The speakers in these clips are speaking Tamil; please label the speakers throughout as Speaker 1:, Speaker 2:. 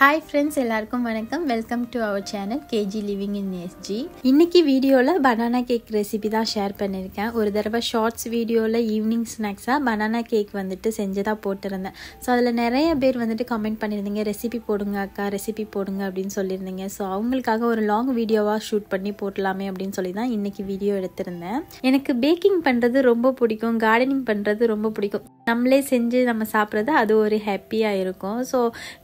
Speaker 1: ஹாய் ஃப்ரெண்ட்ஸ் எல்லாருக்கும் வணக்கம் welcome to our channel KG living in SG இன்னைக்கு வீடியோவில் பனானா கேக் ரெசிபி தான் ஷேர் பண்ணியிருக்கேன் ஒரு தடவை ஷார்ட்ஸ் வீடியோவில் ஈவினிங் ஸ்நாக்ஸாக பனானா கேக் வந்துட்டு செஞ்சதாக போட்டிருந்தேன் ஸோ அதில் நிறைய பேர் வந்துட்டு கமெண்ட் பண்ணியிருந்தீங்க ரெசிபி போடுங்க அக்கா ரெசிபி போடுங்க அப்படின்னு சொல்லியிருந்தீங்க ஸோ அவங்களுக்காக ஒரு லாங் வீடியோவாக ஷூட் பண்ணி போடலாமே அப்படின்னு சொல்லி தான் இன்றைக்கி வீடியோ எடுத்திருந்தேன் எனக்கு பேக்கிங் பண்ணுறது ரொம்ப பிடிக்கும் கார்டனிங் பண்ணுறது ரொம்ப பிடிக்கும் நம்மளே செஞ்சு நம்ம சாப்பிட்றது அது ஒரு ஹாப்பியாக இருக்கும் ஸோ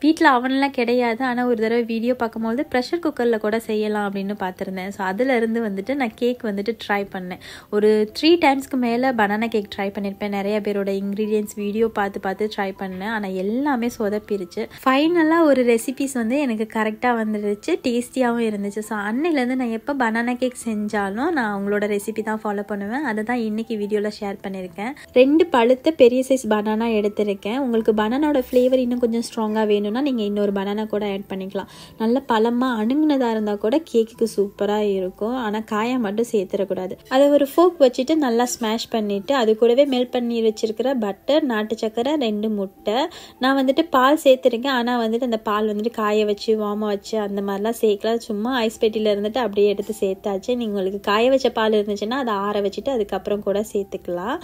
Speaker 1: வீட்டில் அவன்லாம் கிடையாது ஆனால் ஒரு தடவை வீடியோ பார்க்கும்போது ப்ரெஷர் குக்கரில் கூட செய்யலாம் அப்படின்னு பார்த்துருந்தேன் ஸோ அதிலேருந்து வந்துட்டு நான் கேக் வந்துட்டு ட்ரை பண்ணேன் ஒரு த்ரீ டைம்ஸ்க்கு மேலே பனானா கேக் ட்ரை பண்ணியிருப்பேன் நிறைய பேரோட இன்க்ரீடியன்ஸ் வீடியோ பார்த்து பார்த்து ட்ரை பண்ணேன் ஆனால் எல்லாமே சொதப்பிருச்சு ஃபைனலாக ஒரு ரெசிபிஸ் வந்து எனக்கு கரெக்டாக வந்துருச்சு டேஸ்டியாகவும் இருந்துச்சு ஸோ அன்னையிலேருந்து நான் எப்போ பனானா கேக் செஞ்சாலும் நான் அவங்களோட ரெசிபி தான் ஃபாலோ பண்ணுவேன் அதை தான் இன்றைக்கி வீடியோவில் ஷேர் பண்ணியிருக்கேன் ரெண்டு பழுத்த பெரிய சைஸ் பனானா எடுத்திருக்கேன் உங்களுக்கு பனானோட ஃப்ளேவர் இன்னும் கொஞ்சம் ஸ்ட்ராங்காக வேணும்னா நீங்கள் இன்னொரு பனானா கூட ஆட் பண்ணிக்கலாம் நல்ல பழமாக அணுங்கினதாக இருந்தால் கூட கேக்குக்கு சூப்பராக இருக்கும் ஆனால் காயை மட்டும் சேர்த்துடக்கூடாது அதை ஒரு ஃபோக் வச்சுட்டு நல்லா ஸ்மாஷ் பண்ணிவிட்டு அது கூடவே மெல்ட் பண்ணி வச்சுருக்கிற பட்டர் நாட்டு சக்கரை ரெண்டு முட்டை நான் வந்துட்டு பால் சேர்த்துருக்கேன் ஆனால் வந்துட்டு அந்த பால் வந்துட்டு காய வச்சு வாமா வச்சு அந்த மாதிரிலாம் சேர்க்கலாம் சும்மா ஐஸ் பெட்டியில் இருந்துட்டு அப்படியே எடுத்து சேர்த்தாச்சு நீங்கள் உங்களுக்கு காய வச்ச பால் இருந்துச்சுன்னா அதை ஆற வச்சுட்டு அதுக்கப்புறம் கூட சேர்த்துக்கலாம்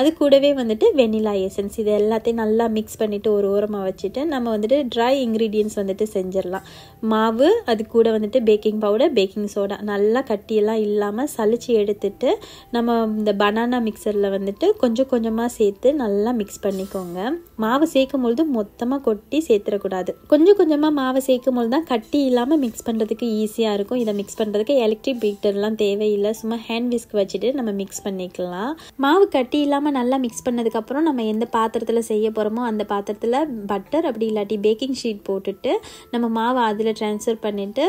Speaker 1: அது கூடவே வந்துட்டு வெனிலா எசன்ஸ் இது எல்லாத்தையும் நல்லா மிக்ஸ் பண்ணிவிட்டு ஒரு ஓரமாக வச்சுட்டு நம்ம வந்துட்டு ட்ரை இன்க்ரீடியன்ஸ் டிஃபன்ஸ் வந்துட்டு செஞ்சிடலாம் மாவு அது கூட வந்துட்டு பேக்கிங் பவுடர் பேக்கிங் சோடா நல்லா கட்டியெல்லாம் இல்லாமல் சளிச்சு எடுத்துட்டு நம்ம இந்த பனானா மிக்சரில் வந்துட்டு கொஞ்சம் கொஞ்சமாக சேர்த்து நல்லா மிக்ஸ் பண்ணிக்கோங்க மாவு சேர்க்கும் பொழுது மொத்தமாக கொட்டி சேர்த்துடக்கூடாது கொஞ்சம் கொஞ்சமாக மாவை சேர்க்கும் பொழுது தான் கட்டி இல்லாமல் மிக்ஸ் பண்ணுறதுக்கு ஈஸியாக இருக்கும் இதை மிக்ஸ் பண்ணுறதுக்கு எலக்ட்ரிக் பீட்டர்லாம் தேவையில்லை சும்மா ஹேண்ட் விஸ்க் வச்சுட்டு நம்ம மிக்ஸ் பண்ணிக்கலாம் மாவு கட்டி இல்லாமல் நல்லா மிக்ஸ் பண்ணதுக்கப்புறம் நம்ம எந்த பாத்திரத்தில் செய்ய போகிறோமோ அந்த பாத்திரத்தில் பட்டர் அப்படி இல்லாட்டி பேக்கிங் ஷீட் போட்டுட்டு விட்டு நம்ம மாவை அதில் ட்ரான்ஸ்ஃபர் பண்ணிவிட்டு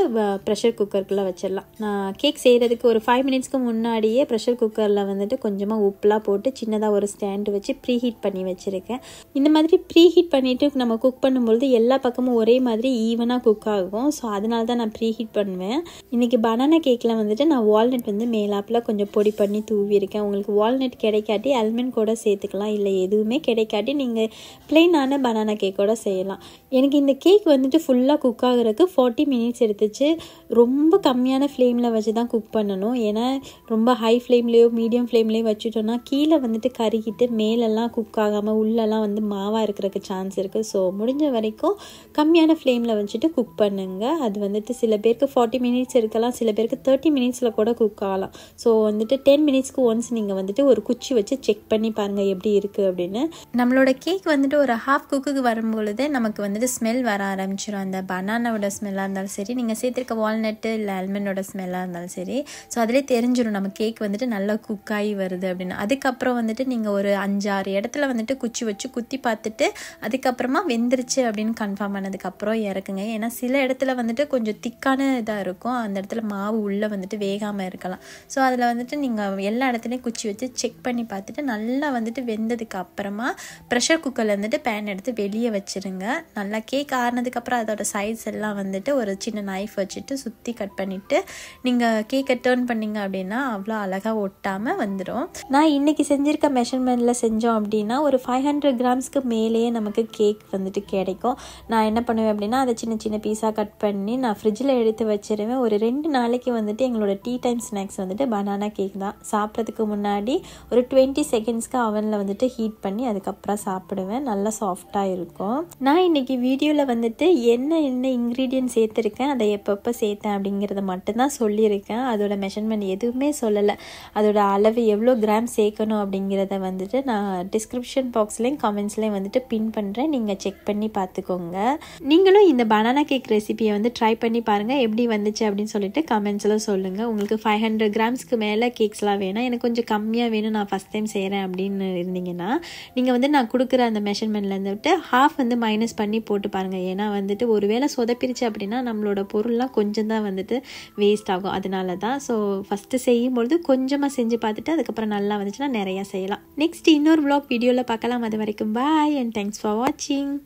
Speaker 1: ப்ரெஷர் குக்கருக்குள்ளே வச்சிடலாம் நான் கேக் செய்கிறதுக்கு ஒரு ஃபைவ் மினிட்ஸ்க்கு முன்னாடியே ப்ரெஷர் குக்கரில் வந்துட்டு கொஞ்சமாக உப்புலாம் போட்டு சின்னதாக ஒரு ஸ்டாண்டு வச்சு ப்ரீ ஹீட் பண்ணி வச்சுருக்கேன் இந்த மாதிரி ப்ரீ ஹீட் பண்ணிவிட்டு நம்ம குக் பண்ணும்பொழுது எல்லா பக்கமும் ஒரே மாதிரி ஈவனாக குக் ஆகும் ஸோ அதனால தான் நான் ப்ரீ ஹீட் பண்ணுவேன் இன்றைக்கி பனானா கேக்கில் வந்துட்டு நான் வால்நட் வந்து மேலாப்பில் கொஞ்சம் பொடி பண்ணி தூவியிருக்கேன் உங்களுக்கு வால்நட் கிடைக்காட்டி அல்மண்ட் கூட சேர்த்துக்கலாம் இல்லை எதுவுமே கிடைக்காட்டி நீங்கள் பிளெயினான பனானா கேக்கோட செய்யலாம் எனக்கு இந்த கேக் வந்து வந்துட்டு ஃபுல்லாக குக் ஆகிறதுக்கு ஃபார்ட்டி மினிட்ஸ் எடுத்துச்சு ரொம்ப கம்மியான ஃப்ளேமில் வச்சு தான் குக் பண்ணணும் ஏன்னா ரொம்ப ஹை ஃப்ளேம்லேயோ மீடியம் ஃப்ளேம்லேயோ வச்சுட்டோன்னா கீழே வந்துட்டு கருகிட்டு மேலெல்லாம் குக் ஆகாமல் உள்ளெல்லாம் வந்து மாவாக இருக்கிறதுக்கு சான்ஸ் இருக்குது ஸோ முடிஞ்ச வரைக்கும் கம்மியான ஃப்ளேமில் வச்சுட்டு குக் பண்ணுங்கள் அது வந்துட்டு சில பேருக்கு ஃபார்ட்டி மினிட்ஸ் இருக்கலாம் சில பேருக்கு தேர்ட்டி மினிட்ஸில் கூட குக் ஆகலாம் ஸோ வந்துட்டு டென் மினிட்ஸ்க்கு ஒன்ஸ் நீங்கள் வந்துட்டு ஒரு குச்சி வச்சு செக் பண்ணி பாருங்கள் எப்படி இருக்குது அப்படின்னு நம்மளோட கேக் வந்துட்டு ஒரு ஹாஃப் குக்குக்கு வரும்பொழுது நமக்கு வந்துட்டு ஸ்மெல் வர ஆரம்பிச்சிடும் அந்த பனானாவோட ஸ்மெல்லாக இருந்தாலும் சரி நீங்கள் சேர்த்துருக்க வால்நட்டு இல்லை அல்மண்டோட ஸ்மெல்லாக இருந்தாலும் சரி ஸோ அதிலே தெரிஞ்சிடும் நம்ம கேக் வந்துட்டு நல்லா குக் ஆகி வருது அப்படின்னு அதுக்கப்புறம் வந்துட்டு நீங்கள் ஒரு அஞ்சாறு இடத்துல வந்துட்டு குச்சி வச்சு குத்தி பார்த்துட்டு அதுக்கப்புறமா வெந்துருச்சு அப்படின்னு கன்ஃபார்ம் பண்ணதுக்கப்புறம் இறக்குங்க ஏன்னா சில இடத்துல வந்துட்டு கொஞ்சம் திக்கான இதாக இருக்கும் அந்த இடத்துல மாவு உள்ளே வந்துட்டு வேகாமல் இருக்கலாம் ஸோ அதில் வந்துட்டு நீங்கள் எல்லா இடத்துலையும் குச்சி வச்சு செக் பண்ணி பார்த்துட்டு நல்லா வந்துட்டு வெந்ததுக்கு அப்புறமா ப்ரெஷர் குக்கரில் வந்துட்டு பேன் எடுத்து வெளியே வச்சுருங்க நல்லா கேக் ஆறுனதுக்கு அதுக்கப்புறம் அதோட சைஸ் எல்லாம் வந்துட்டு ஒரு சின்ன நைஃப் வச்சுட்டு சுற்றி கட் பண்ணிவிட்டு நீங்கள் கேக்கை டேர்ன் பண்ணிங்க அப்படின்னா அவ்வளோ அழகாக ஒட்டாமல் வந்துடும் நான் இன்றைக்கி செஞ்சுருக்க மெஷர்மெண்ட்டில் செஞ்சோம் அப்படின்னா ஒரு ஃபைவ் ஹண்ட்ரட் கிராம்ஸ்க்கு மேலேயே நமக்கு கேக் வந்துட்டு கிடைக்கும் நான் என்ன பண்ணுவேன் அப்படின்னா அதை சின்ன சின்ன பீஸாக கட் பண்ணி நான் ஃப்ரிட்ஜில் எடுத்து வச்சிருவேன் ஒரு ரெண்டு நாளைக்கு வந்துட்டு எங்களோட டீ டைம் ஸ்நாக்ஸ் வந்துட்டு பனானா கேக் தான் சாப்பிட்றதுக்கு முன்னாடி ஒரு டுவெண்ட்டி செகண்ட்ஸ்க்கு அவனில் வந்துட்டு ஹீட் பண்ணி அதுக்கப்புறம் சாப்பிடுவேன் நல்லா சாஃப்டாக இருக்கும் நான் இன்றைக்கி வீடியோவில் வந்துட்டு என்ன என்ன இன்க்ரீடியன்ட் சேர்த்துருக்கேன் அதை எப்பப்போ சேர்த்தேன் அப்படிங்கிறத மட்டும்தான் சொல்லியிருக்கேன் அதோட மெஷர்மெண்ட் எதுவுமே சொல்லலை அதோட அளவு எவ்வளோ கிராம் சேர்க்கணும் அப்படிங்கிறத வந்துட்டு நான் டிஸ்கிரிப்ஷன் பாக்ஸ்லேயும் கமெண்ட்ஸ்லேயும் வந்துட்டு பின் பண்ணுறேன் நீங்கள் செக் பண்ணி பார்த்துக்கோங்க நீங்களும் இந்த பனானா கேக் ரெசிபியை வந்து ட்ரை பண்ணி பாருங்கள் எப்படி வந்துச்சு அப்படின்னு சொல்லிட்டு கமெண்ட்ஸில் சொல்லுங்கள் உங்களுக்கு ஃபைவ் ஹண்ட்ரட் கிராம்ஸ்க்கு மேலே கேக்ஸ்லாம் வேணாம் எனக்கு கொஞ்சம் கம்மியாக வேணும் நான் ஃபஸ்ட் டைம் செய்கிறேன் அப்படின்னு இருந்தீங்கன்னா நீங்கள் வந்து நான் கொடுக்குற அந்த மெஷர்மெண்ட்லேருந்து விட்டு ஹாஃப் வந்து மைனஸ் பண்ணி போட்டு பாருங்கள் ஏன்னா வந்துட்டு ஒரு வேளை சொதப்பிருச்சு அப்படின்னா நம்மளோட பொருள்லாம் கொஞ்சம் தான் வந்துட்டு வேஸ்ட் ஆகும் அதனால தான் ஸோ ஃபஸ்ட்டு செய்யும்பொழுது கொஞ்சமாக செஞ்சு பார்த்துட்டு அதுக்கப்புறம் நல்லா வந்துச்சுன்னா நிறையா செய்யலாம் நெக்ஸ்ட் இன்னொரு ப்ளாக் வீடியோவில் பார்க்கலாம் அது வரைக்கும் பாய் அண்ட் தேங்க்ஸ் ஃபார் வாட்சிங்